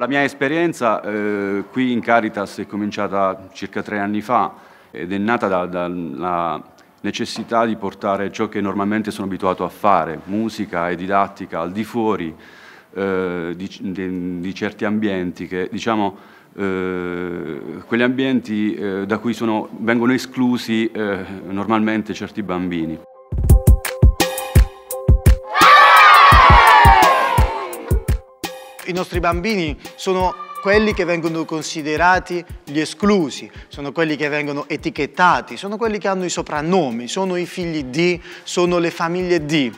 La mia esperienza eh, qui in Caritas è cominciata circa tre anni fa ed è nata dalla da necessità di portare ciò che normalmente sono abituato a fare, musica e didattica, al di fuori eh, di, di, di, certi ambienti che, diciamo, eh, quegli ambienti eh, da cui sono, vengono esclusi eh, normalmente certi bambini. i nostri bambini sono quelli che vengono considerati gli esclusi, sono quelli che vengono etichettati, sono quelli che hanno i soprannomi, sono i figli di, sono le famiglie di.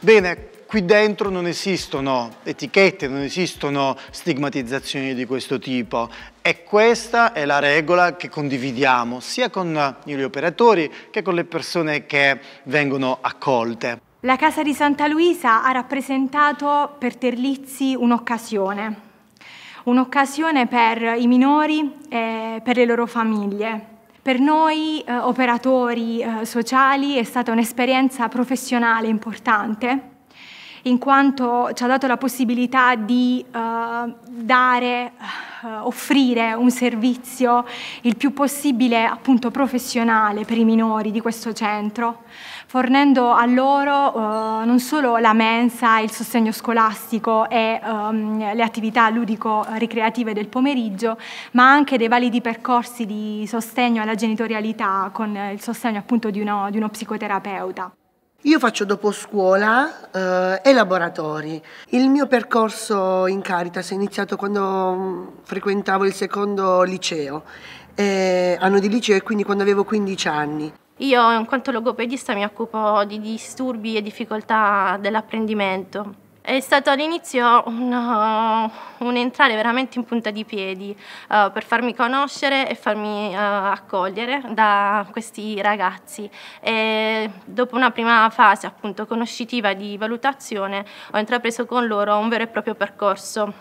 Bene, qui dentro non esistono etichette, non esistono stigmatizzazioni di questo tipo e questa è la regola che condividiamo sia con gli operatori che con le persone che vengono accolte. La Casa di Santa Luisa ha rappresentato per Terlizzi un'occasione, un'occasione per i minori e per le loro famiglie. Per noi eh, operatori eh, sociali è stata un'esperienza professionale importante in quanto ci ha dato la possibilità di eh, dare, eh, offrire un servizio il più possibile appunto professionale per i minori di questo centro, fornendo a loro eh, non solo la mensa, il sostegno scolastico e ehm, le attività ludico-ricreative del pomeriggio, ma anche dei validi percorsi di sostegno alla genitorialità con il sostegno appunto di uno, di uno psicoterapeuta. Io faccio dopo scuola eh, e laboratori. Il mio percorso in Caritas è iniziato quando mm, frequentavo il secondo liceo, eh, anno di liceo e quindi quando avevo 15 anni. Io in quanto logopedista mi occupo di disturbi e difficoltà dell'apprendimento è stato all'inizio un, uh, un, entrare veramente in punta di piedi uh, per farmi conoscere e farmi uh, accogliere da questi ragazzi. E dopo una prima fase appunto conoscitiva di valutazione ho intrapreso con loro un vero e proprio percorso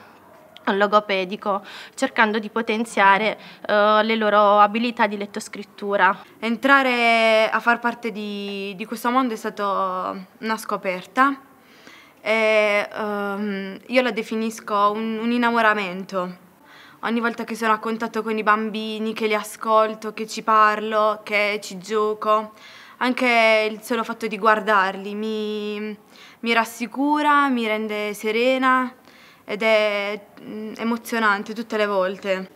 logopedico, cercando di potenziare uh, le loro abilità di lettoscrittura. Entrare a far parte di, di questo mondo è stata una scoperta e um, io la definisco un, un innamoramento. Ogni volta che sono a contatto con i bambini, che li ascolto, che ci parlo, che ci gioco, anche il solo fatto di guardarli mi, mi rassicura, mi rende serena ed è mm, emozionante tutte le volte.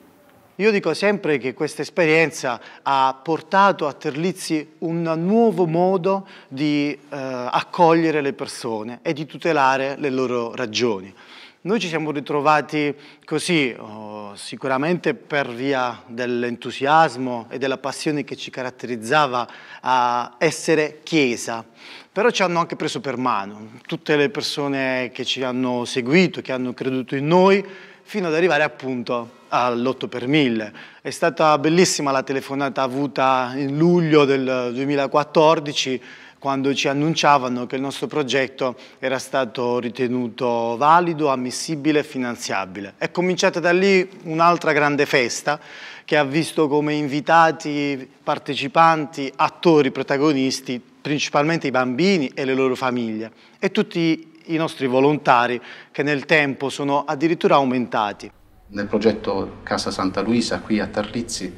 Io dico sempre che questa esperienza ha portato a Terlizzi un nuovo modo di eh, accogliere le persone e di tutelare le loro ragioni. Noi ci siamo ritrovati così, oh, sicuramente per via dell'entusiasmo e della passione che ci caratterizzava a essere Chiesa, però ci hanno anche preso per mano tutte le persone che ci hanno seguito, che hanno creduto in noi, fino ad arrivare appunto all'8 per 1000. È stata bellissima la telefonata avuta in luglio del 2014 quando ci annunciavano che il nostro progetto era stato ritenuto valido, ammissibile e finanziabile. È cominciata da lì un'altra grande festa che ha visto come invitati, partecipanti, attori, protagonisti, principalmente i bambini e le loro famiglie e tutti i nostri volontari che nel tempo sono addirittura aumentati. Nel progetto Casa Santa Luisa qui a Tarlizzi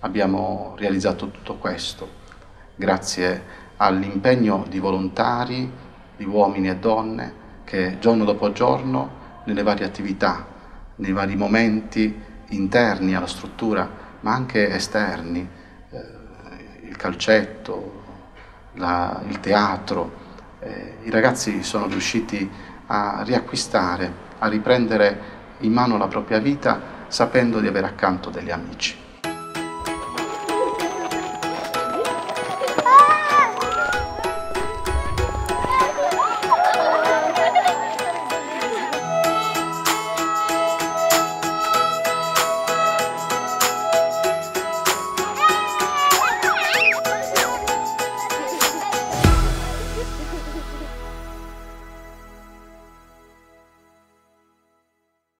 abbiamo realizzato tutto questo grazie all'impegno di volontari, di uomini e donne che giorno dopo giorno nelle varie attività, nei vari momenti interni alla struttura ma anche esterni, eh, il calcetto, la, il teatro, eh, i ragazzi sono riusciti a riacquistare, a riprendere in mano la propria vita sapendo di avere accanto degli amici.